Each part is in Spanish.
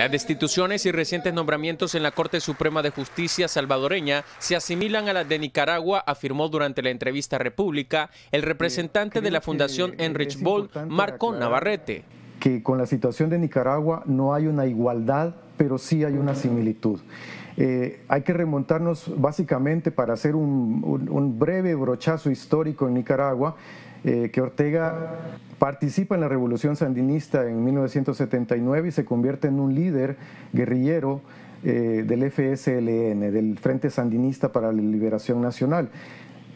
Las destituciones y recientes nombramientos en la Corte Suprema de Justicia salvadoreña se asimilan a las de Nicaragua, afirmó durante la entrevista República el representante de la Fundación Enrich Boll, Marco Navarrete que con la situación de Nicaragua no hay una igualdad, pero sí hay una similitud. Eh, hay que remontarnos básicamente para hacer un, breve brochazo histórico en Nicaragua, eh, que Ortega participa en la revolución sandinista en 1979 y se convierte en un líder guerrillero eh, del FSLN, del Frente Sandinista para la Liberación Nacional.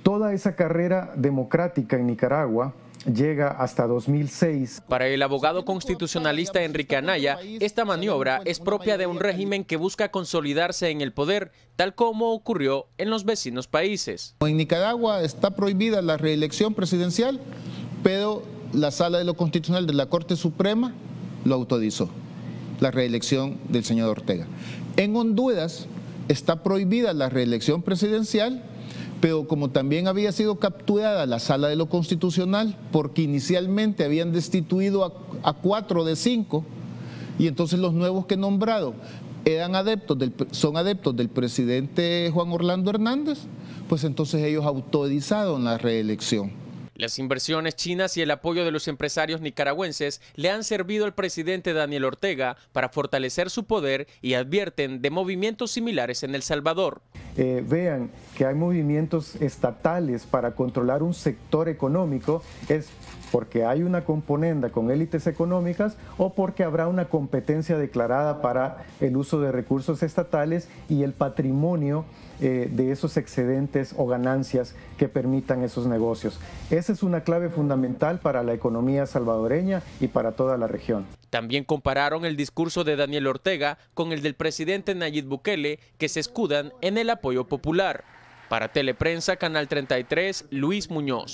Toda esa carrera democrática en Nicaragua, llega hasta 2006. Para el abogado constitucionalista Enrique Anaya, esta maniobra es propia de un régimen que busca consolidarse en el poder, tal como ocurrió en los vecinos países. En Nicaragua está prohibida la reelección presidencial, pero la sala de lo constitucional de la Corte Suprema lo autorizó, la reelección del señor Ortega. En Honduras está prohibida la reelección presidencial, pero como también había sido capturada la sala de lo constitucional, porque inicialmente habían destituido a, cuatro de cinco, y entonces los nuevos que nombraron eran adeptos del, son adeptos del presidente Juan Orlando Hernández, pues entonces ellos autorizaron la reelección. Las inversiones chinas y el apoyo de los empresarios nicaragüenses le han servido al presidente Daniel Ortega para fortalecer su poder y advierten de movimientos similares en El Salvador. Eh, vean que hay movimientos estatales para controlar un sector económico, es porque hay una componenda con élites económicas o porque habrá una competencia declarada para el uso de recursos estatales y el patrimonio eh, de esos excedentes o ganancias que permitan esos negocios. Esa es una clave fundamental para la economía salvadoreña y para toda la región. También compararon el discurso de Daniel Ortega con el del presidente Nayib Bukele, que se escudan en el apoyo popular. Para Teleprensa, Canal 33, Luis Muñoz.